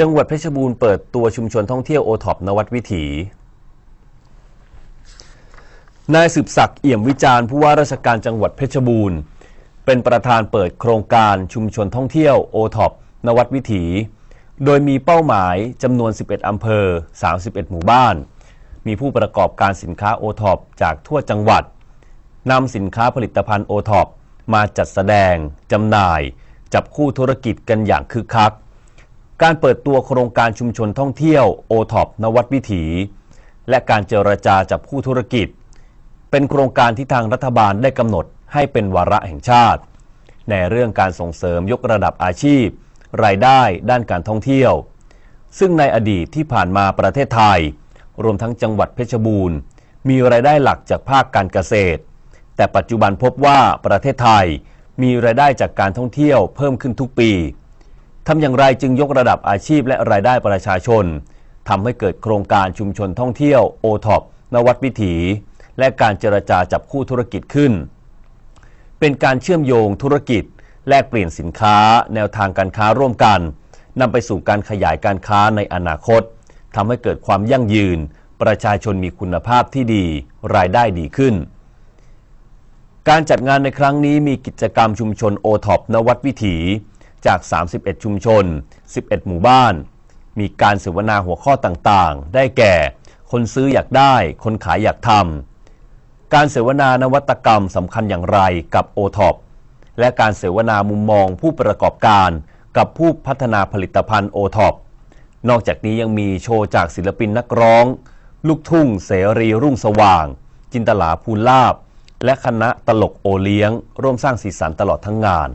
จังหวัดเพชรบูรณ์เปิดตัวชุมชนท่องเที่ยวโอท็อปนวัดวิถี นายสืบศักดิ์เอี่ยมวิจารณ์ผู้ว่าราชการจังหวัดเพชรบูรณ์ เป็นประธานเปิดโครงการชุมชนท่องเที่ยวโอท็อปนวัดวิถี โดยมีเป้าหมายจำนวน 11อำเภอ 31 หมู่บ้าน มีผู้ประกอบการสินค้าโอท็อปจากทั่วจังหวัดนำสินค้าผลิตภัณฑ์โอท็อปมาจัดแสดงจำหน่าย จับคู่ธุรกิจกันอย่างคึกคักการเปิดตัวโครงการชุมชนท่องเที่ยวโอท็อปนวัดวิถี และการเจรจาจับคู่ธุรกิจ เป็นโครงการที่ทางรัฐบาลได้กำหนดให้เป็นวาระแห่งชาติ ในเรื่องการส่งเสริมยกระดับอาชีพ รายได้ด้านการท่องเที่ยว ซึ่งในอดีตที่ผ่านมาประเทศไทย รวมทั้งจังหวัดเพชรบูรณ์ มีรายได้หลักจากภาคการเกษตร แต่ปัจจุบันพบว่าประเทศไทยมีรายได้จากการท่องเที่ยว เพิ่มขึ้นทุกปีทำอย่างไรจึงยกระดับอาชีพและรายได้ประชาชนทำให้เกิดโครงการชุมชนท่องเที่ยวโอท็อปนวัดวิถี และการเจรจาจับคู่ธุรกิจขึ้น เป็นการเชื่อมโยงธุรกิจแลกเปลี่ยนสินค้า แนวทางการค้าร่วมกันนำไปสู่การขยายการค้าในอนาคตทำให้เกิดความยั่งยืน ประชาชนมีคุณภาพที่ดี รายได้ดีขึ้น การจัดงานในครั้งนี้มีกิจกรรมชุมชนโอท็อปนวัดวิถีจาก 31 ชุมชน 11 หมู่บ้าน มีการเสวนาหัวข้อต่างๆ ได้แก่ คนซื้ออยากได้ คนขายอยากทำการเสวนานวัตกรรมสำคัญอย่างไรกับ o t o p และการเสวนามุมมองผู้ประกอบการกับผู้พัฒนาผลิตภัณฑ์ o t o p นอกจากนี้ยังมีโชว์จากศิลปินนักร้อง ลูกทุ่ง เสรีรุ่งสว่าง จินตลาภูลาบ และคณะตลกโอเลี้ยงร่วมสร้างสีสันตลอดทั้งงาน